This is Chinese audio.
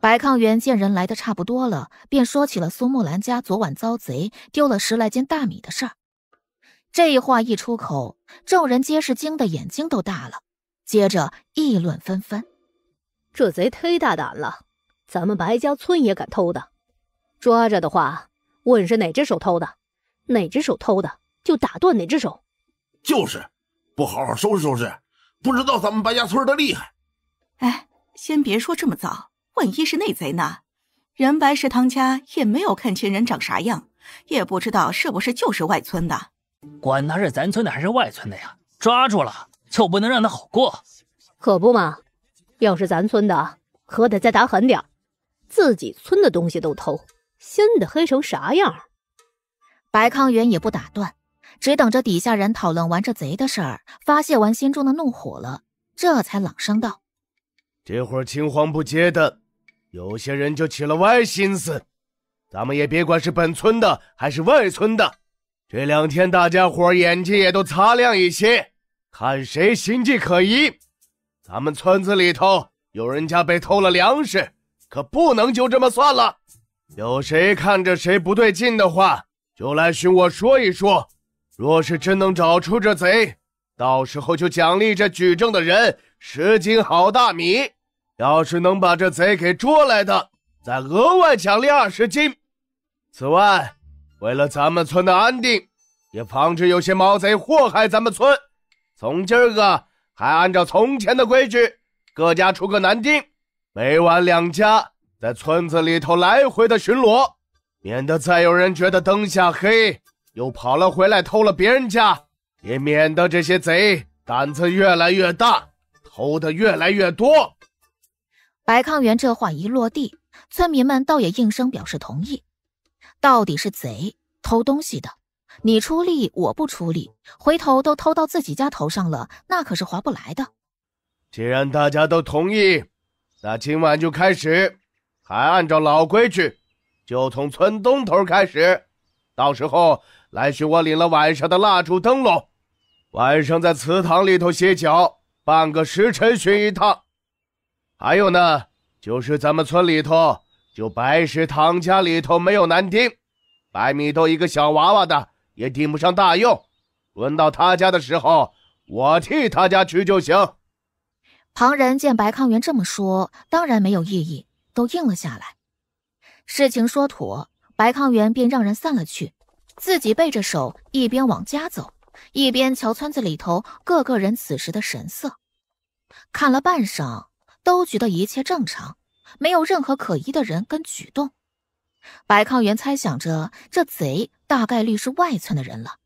白抗元见人来的差不多了，便说起了苏木兰家昨晚遭贼丢了十来斤大米的事儿。这话一出口，众人皆是惊得眼睛都大了，接着议论纷纷。这贼忒大胆了，咱们白家村也敢偷的。抓着的话，问是哪只手偷的，哪只手偷的就打断哪只手。就是，不好好收拾收拾，不知道咱们白家村的厉害。哎，先别说这么早。万一是内贼呢？任白石堂家也没有看清人长啥样，也不知道是不是就是外村的。管他是咱村的还是外村的呀？抓住了就不能让他好过。可不嘛，要是咱村的，可得再打狠点。自己村的东西都偷，心的黑成啥样？白康元也不打断，只等着底下人讨论完这贼的事儿，发泄完心中的怒火了，这才朗声道：“这会儿青黄不接的。”有些人就起了歪心思，咱们也别管是本村的还是外村的。这两天大家伙眼睛也都擦亮一些，看谁心迹可疑。咱们村子里头有人家被偷了粮食，可不能就这么算了。有谁看着谁不对劲的话，就来寻我说一说。若是真能找出这贼，到时候就奖励这举证的人十斤好大米。要是能把这贼给捉来的，再额外奖励二十金。此外，为了咱们村的安定，也防止有些毛贼祸害咱们村，从今儿个还按照从前的规矩，各家出个男丁，每晚两家在村子里头来回的巡逻，免得再有人觉得灯下黑，又跑了回来偷了别人家，也免得这些贼胆子越来越大，偷的越来越多。白抗元这话一落地，村民们倒也应声表示同意。到底是贼偷东西的，你出力我不出力，回头都偷到自己家头上了，那可是划不来的。既然大家都同意，那今晚就开始，还按照老规矩，就从村东头开始。到时候来寻我领了晚上的蜡烛灯笼，晚上在祠堂里头歇脚半个时辰，寻一趟。还有呢，就是咱们村里头，就白石堂家里头没有男丁，白米豆一个小娃娃的，也顶不上大用。轮到他家的时候，我替他家去就行。旁人见白康元这么说，当然没有异议，都应了下来。事情说妥，白康元便让人散了去，自己背着手，一边往家走，一边瞧村子里头各个人此时的神色，看了半晌。都觉得一切正常，没有任何可疑的人跟举动。白抗元猜想着，这贼大概率是外村的人了。